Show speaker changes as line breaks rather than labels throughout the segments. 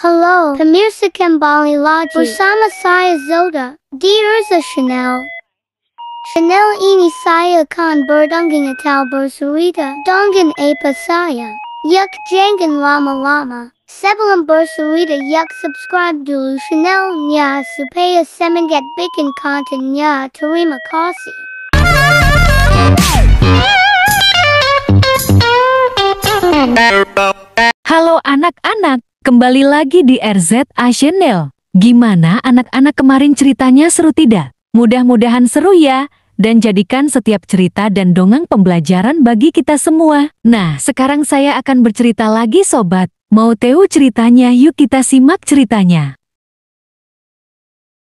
Hello, Pamir Sikambali Laji, Osama Saya Zoda, Dear Chanel. Chanel ini saya akan berdongeng atau bercerita dongeng apa saya. Yuk jangan lama-lama. Sebelum bercerita yuk subscribe dulu channelnya supaya semangat bikin kontennya.
Terima kasih. Halo anak-anak, Kembali lagi di RZ Channel. Gimana anak-anak kemarin ceritanya seru tidak? Mudah-mudahan seru ya, dan jadikan setiap cerita dan dongeng pembelajaran bagi kita semua. Nah, sekarang saya akan bercerita lagi sobat. Mau tahu ceritanya? Yuk kita simak ceritanya.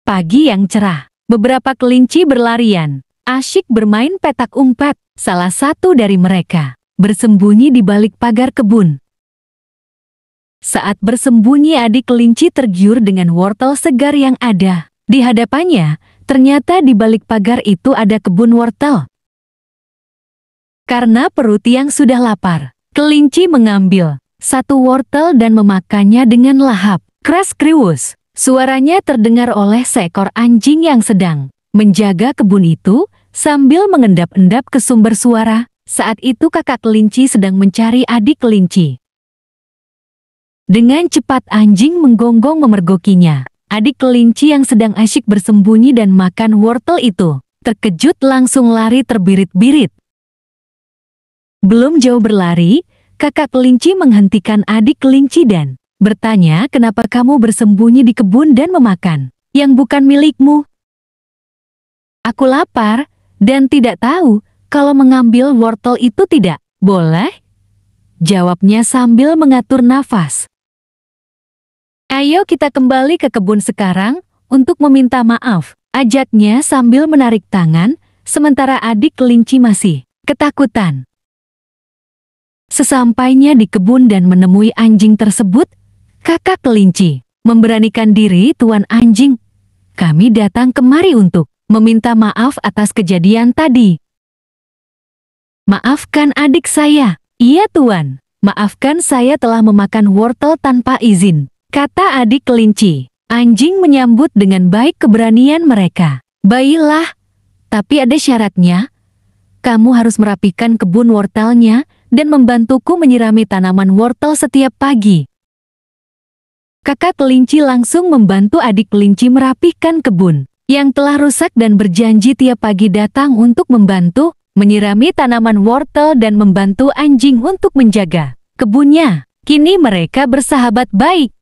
Pagi yang cerah. Beberapa kelinci berlarian. Asyik bermain petak umpet. Salah satu dari mereka bersembunyi di balik pagar kebun. Saat bersembunyi adik kelinci tergiur dengan wortel segar yang ada. Di hadapannya, ternyata di balik pagar itu ada kebun wortel. Karena perut yang sudah lapar, kelinci mengambil satu wortel dan memakannya dengan lahap. Keras kriwus, suaranya terdengar oleh seekor anjing yang sedang menjaga kebun itu sambil mengendap-endap ke sumber suara. Saat itu kakak kelinci sedang mencari adik kelinci. Dengan cepat anjing menggonggong memergokinya. Adik kelinci yang sedang asyik bersembunyi dan makan wortel itu, terkejut langsung lari terbirit-birit. Belum jauh berlari, kakak kelinci menghentikan adik kelinci dan bertanya kenapa kamu bersembunyi di kebun dan memakan yang bukan milikmu. Aku lapar dan tidak tahu kalau mengambil wortel itu tidak boleh. Jawabnya sambil mengatur nafas. Ayo kita kembali ke kebun sekarang untuk meminta maaf. Ajaknya sambil menarik tangan, sementara adik kelinci masih ketakutan. Sesampainya di kebun dan menemui anjing tersebut, kakak kelinci memberanikan diri tuan anjing. Kami datang kemari untuk meminta maaf atas kejadian tadi. Maafkan adik saya. Iya tuan, maafkan saya telah memakan wortel tanpa izin. Kata adik kelinci. Anjing menyambut dengan baik keberanian mereka. Baiklah, tapi ada syaratnya. Kamu harus merapikan kebun wortelnya dan membantuku menyirami tanaman wortel setiap pagi. Kakak kelinci langsung membantu adik kelinci merapikan kebun yang telah rusak dan berjanji tiap pagi datang untuk membantu menyirami tanaman wortel dan membantu anjing untuk menjaga kebunnya. Kini mereka bersahabat baik.